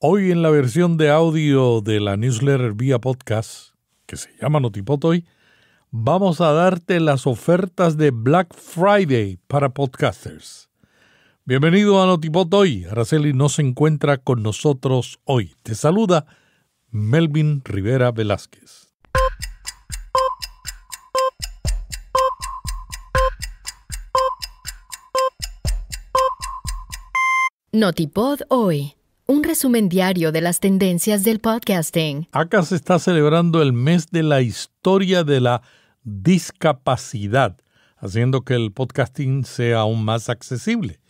Hoy en la versión de audio de la newsletter vía podcast, que se llama Notipod hoy, vamos a darte las ofertas de Black Friday para podcasters. Bienvenido a Notipod hoy. Araceli no se encuentra con nosotros hoy. Te saluda Melvin Rivera Velázquez. Notipod hoy un resumen diario de las tendencias del podcasting. Acá se está celebrando el mes de la historia de la discapacidad, haciendo que el podcasting sea aún más accesible.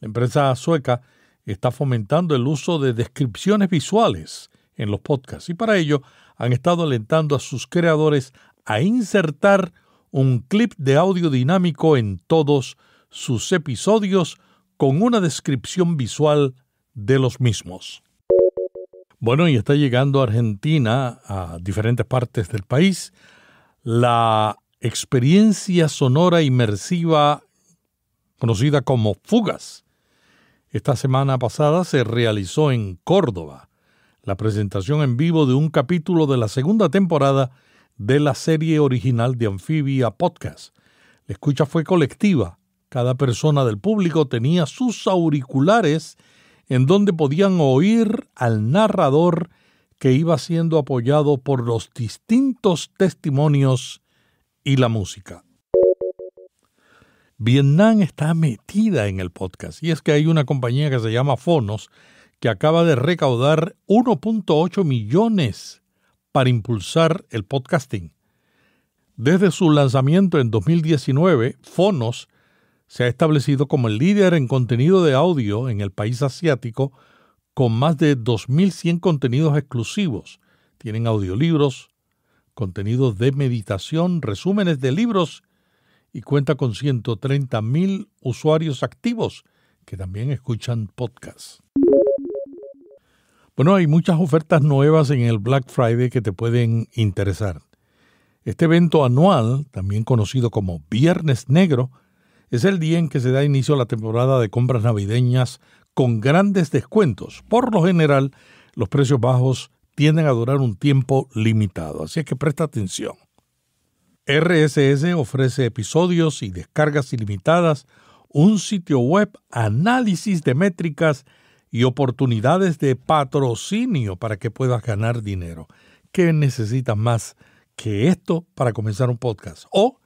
La empresa sueca está fomentando el uso de descripciones visuales en los podcasts y para ello han estado alentando a sus creadores a insertar un clip de audio dinámico en todos sus episodios con una descripción visual de los mismos. Bueno, y está llegando a Argentina, a diferentes partes del país, la experiencia sonora inmersiva conocida como Fugas. Esta semana pasada se realizó en Córdoba la presentación en vivo de un capítulo de la segunda temporada de la serie original de Amphibia Podcast. La escucha fue colectiva. Cada persona del público tenía sus auriculares en donde podían oír al narrador que iba siendo apoyado por los distintos testimonios y la música. Vietnam está metida en el podcast y es que hay una compañía que se llama Fonos que acaba de recaudar 1.8 millones para impulsar el podcasting. Desde su lanzamiento en 2019, Fonos se ha establecido como el líder en contenido de audio en el país asiático, con más de 2.100 contenidos exclusivos. Tienen audiolibros, contenidos de meditación, resúmenes de libros y cuenta con 130.000 usuarios activos que también escuchan podcasts. Bueno, hay muchas ofertas nuevas en el Black Friday que te pueden interesar. Este evento anual, también conocido como Viernes Negro, es el día en que se da inicio a la temporada de compras navideñas con grandes descuentos. Por lo general, los precios bajos tienden a durar un tiempo limitado, así es que presta atención. RSS ofrece episodios y descargas ilimitadas, un sitio web, análisis de métricas y oportunidades de patrocinio para que puedas ganar dinero. ¿Qué necesitas más que esto para comenzar un podcast? O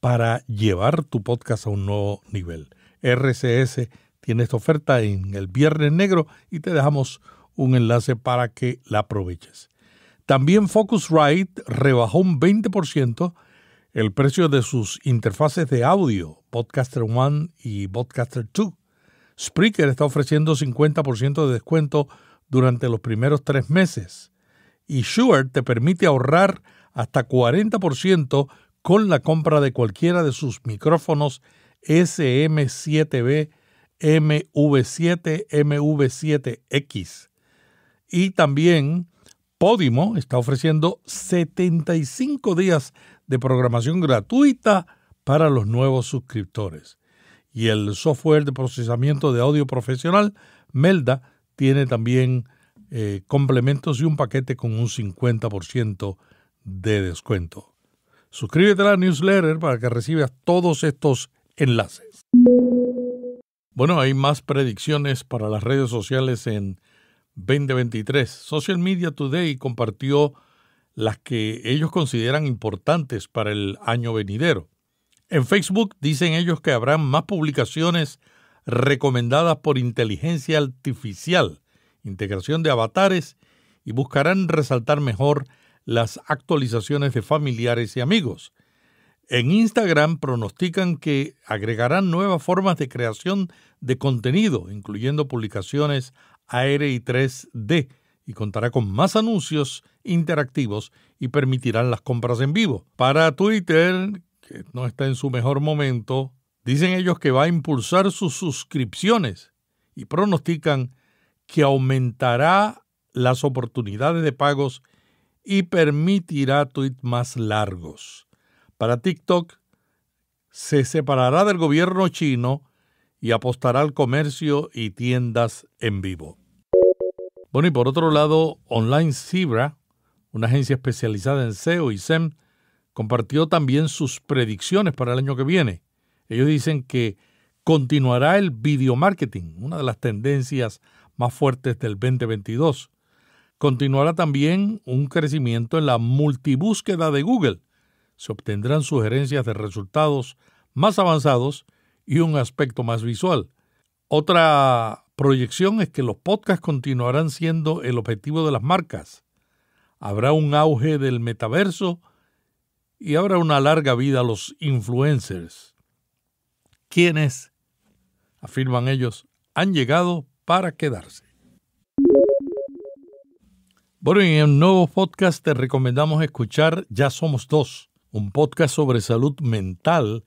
para llevar tu podcast a un nuevo nivel. RCS tiene esta oferta en el Viernes Negro y te dejamos un enlace para que la aproveches. También Focusrite rebajó un 20% el precio de sus interfaces de audio, Podcaster One y Podcaster 2. Spreaker está ofreciendo 50% de descuento durante los primeros tres meses. Y Shure te permite ahorrar hasta 40% con la compra de cualquiera de sus micrófonos SM7B, MV7, MV7X. Y también Podimo está ofreciendo 75 días de programación gratuita para los nuevos suscriptores. Y el software de procesamiento de audio profesional, Melda, tiene también eh, complementos y un paquete con un 50% de descuento. Suscríbete a la newsletter para que recibas todos estos enlaces. Bueno, hay más predicciones para las redes sociales en 2023. Social Media Today compartió las que ellos consideran importantes para el año venidero. En Facebook dicen ellos que habrán más publicaciones recomendadas por inteligencia artificial, integración de avatares y buscarán resaltar mejor las actualizaciones de familiares y amigos. En Instagram pronostican que agregarán nuevas formas de creación de contenido, incluyendo publicaciones AR y 3D, y contará con más anuncios interactivos y permitirán las compras en vivo. Para Twitter, que no está en su mejor momento, dicen ellos que va a impulsar sus suscripciones y pronostican que aumentará las oportunidades de pagos y permitirá tweets más largos. Para TikTok, se separará del gobierno chino y apostará al comercio y tiendas en vivo. Bueno, y por otro lado, Online Cibra, una agencia especializada en SEO y SEM, compartió también sus predicciones para el año que viene. Ellos dicen que continuará el video marketing, una de las tendencias más fuertes del 2022. Continuará también un crecimiento en la multibúsqueda de Google. Se obtendrán sugerencias de resultados más avanzados y un aspecto más visual. Otra proyección es que los podcasts continuarán siendo el objetivo de las marcas. Habrá un auge del metaverso y habrá una larga vida a los influencers, quienes, afirman ellos, han llegado para quedarse. Bueno, en el nuevo podcast te recomendamos escuchar Ya Somos Dos, un podcast sobre salud mental,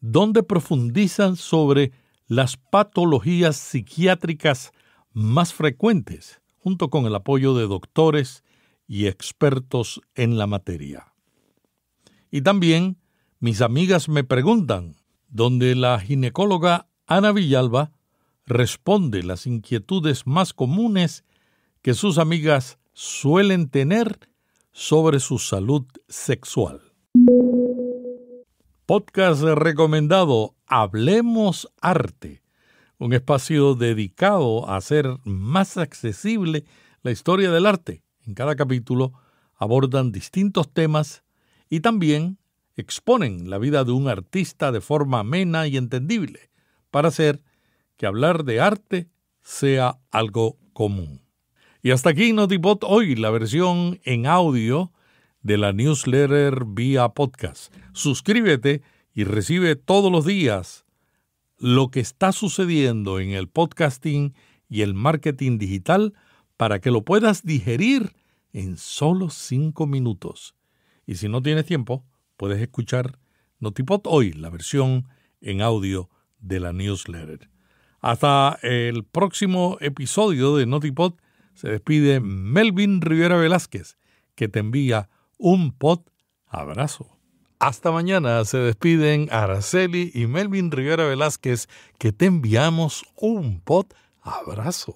donde profundizan sobre las patologías psiquiátricas más frecuentes, junto con el apoyo de doctores y expertos en la materia. Y también, mis amigas me preguntan, donde la ginecóloga Ana Villalba responde las inquietudes más comunes que sus amigas suelen tener sobre su salud sexual. Podcast recomendado Hablemos Arte, un espacio dedicado a hacer más accesible la historia del arte. En cada capítulo abordan distintos temas y también exponen la vida de un artista de forma amena y entendible para hacer que hablar de arte sea algo común. Y hasta aquí Notipod hoy, la versión en audio de la newsletter vía podcast. Suscríbete y recibe todos los días lo que está sucediendo en el podcasting y el marketing digital para que lo puedas digerir en solo cinco minutos. Y si no tienes tiempo, puedes escuchar Notipod hoy, la versión en audio de la newsletter. Hasta el próximo episodio de Notipod se despide Melvin Rivera Velázquez, que te envía un pot abrazo. Hasta mañana se despiden Araceli y Melvin Rivera Velázquez, que te enviamos un pot abrazo.